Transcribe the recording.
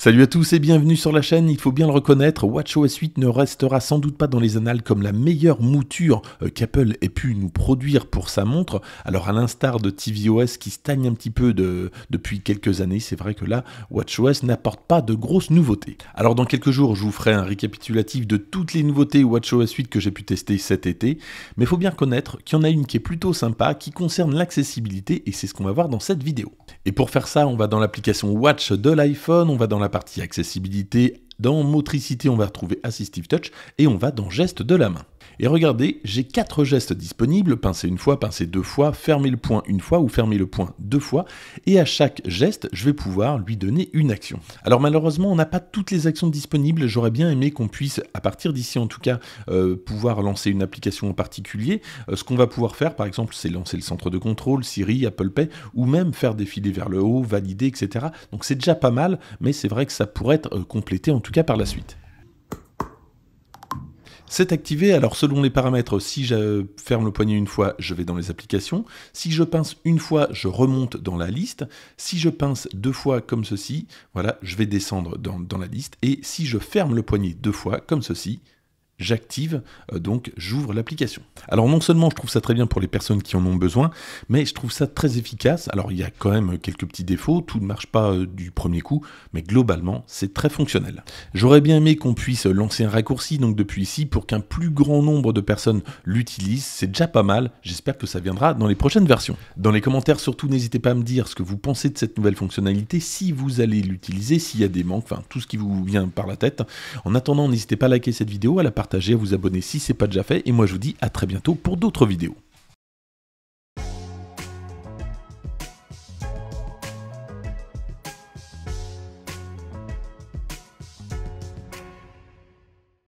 Salut à tous et bienvenue sur la chaîne, il faut bien le reconnaître, WatchOS 8 ne restera sans doute pas dans les annales comme la meilleure mouture euh, qu'Apple ait pu nous produire pour sa montre, alors à l'instar de tvOS qui stagne un petit peu depuis quelques années, c'est vrai que là, WatchOS n'apporte pas de grosses nouveautés. Alors dans quelques jours, je vous ferai un récapitulatif de toutes les nouveautés WatchOS 8 que j'ai pu tester cet été, mais il faut bien reconnaître qu'il y en a une qui est plutôt sympa, qui concerne l'accessibilité, et c'est ce qu'on va voir dans cette vidéo. Et pour faire ça, on va dans l'application Watch de l'iPhone, on va dans la partie accessibilité, dans motricité, on va retrouver Assistive Touch et on va dans gestes de la main. Et regardez, j'ai quatre gestes disponibles, pincer une fois, pincer deux fois, fermer le point une fois ou fermer le point deux fois, et à chaque geste, je vais pouvoir lui donner une action. Alors malheureusement, on n'a pas toutes les actions disponibles, j'aurais bien aimé qu'on puisse, à partir d'ici en tout cas, euh, pouvoir lancer une application en particulier. Euh, ce qu'on va pouvoir faire, par exemple, c'est lancer le centre de contrôle, Siri, Apple Pay, ou même faire défiler vers le haut, valider, etc. Donc c'est déjà pas mal, mais c'est vrai que ça pourrait être euh, complété en tout cas par la suite. C'est activé, alors selon les paramètres, si je ferme le poignet une fois, je vais dans les applications. Si je pince une fois, je remonte dans la liste. Si je pince deux fois comme ceci, voilà, je vais descendre dans, dans la liste. Et si je ferme le poignet deux fois comme ceci, j'active, euh, donc j'ouvre l'application. Alors non seulement je trouve ça très bien pour les personnes qui en ont besoin, mais je trouve ça très efficace. Alors il y a quand même quelques petits défauts, tout ne marche pas euh, du premier coup, mais globalement c'est très fonctionnel. J'aurais bien aimé qu'on puisse lancer un raccourci donc depuis ici pour qu'un plus grand nombre de personnes l'utilisent, c'est déjà pas mal, j'espère que ça viendra dans les prochaines versions. Dans les commentaires surtout n'hésitez pas à me dire ce que vous pensez de cette nouvelle fonctionnalité, si vous allez l'utiliser, s'il y a des manques, enfin tout ce qui vous vient par la tête. En attendant n'hésitez pas à liker cette vidéo, à la partager vous abonner si c'est pas déjà fait. Et moi, je vous dis à très bientôt pour d'autres vidéos.